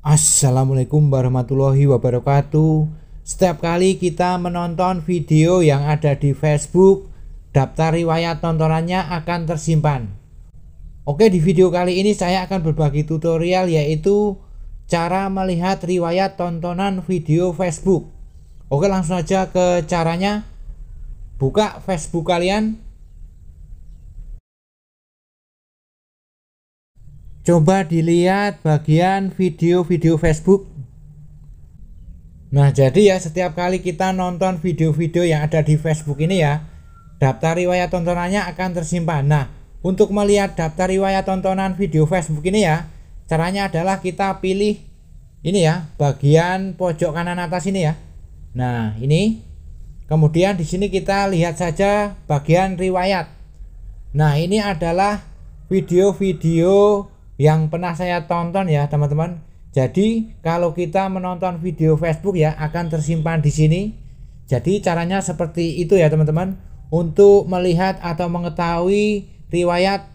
Assalamualaikum warahmatullahi wabarakatuh. Setiap kali kita menonton video yang ada di Facebook, daftar riwayat tontonannya akan tersimpan. Oke, di video kali ini saya akan berbagi tutorial yaitu cara melihat riwayat tontonan video Facebook. Oke, langsung aja ke caranya. Buka Facebook kalian. coba dilihat bagian video-video Facebook Nah jadi ya setiap kali kita nonton video-video yang ada di Facebook ini ya Daftar riwayat tontonannya akan tersimpan Nah untuk melihat daftar riwayat tontonan video Facebook ini ya Caranya adalah kita pilih ini ya bagian pojok kanan atas ini ya Nah ini kemudian di sini kita lihat saja bagian riwayat Nah ini adalah video-video yang pernah saya tonton ya teman-teman. Jadi kalau kita menonton video Facebook ya akan tersimpan di sini. Jadi caranya seperti itu ya teman-teman untuk melihat atau mengetahui riwayat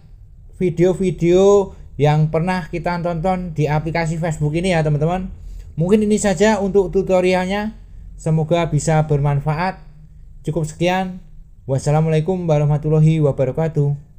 video-video yang pernah kita tonton di aplikasi Facebook ini ya teman-teman. Mungkin ini saja untuk tutorialnya. Semoga bisa bermanfaat. Cukup sekian. Wassalamualaikum warahmatullahi wabarakatuh.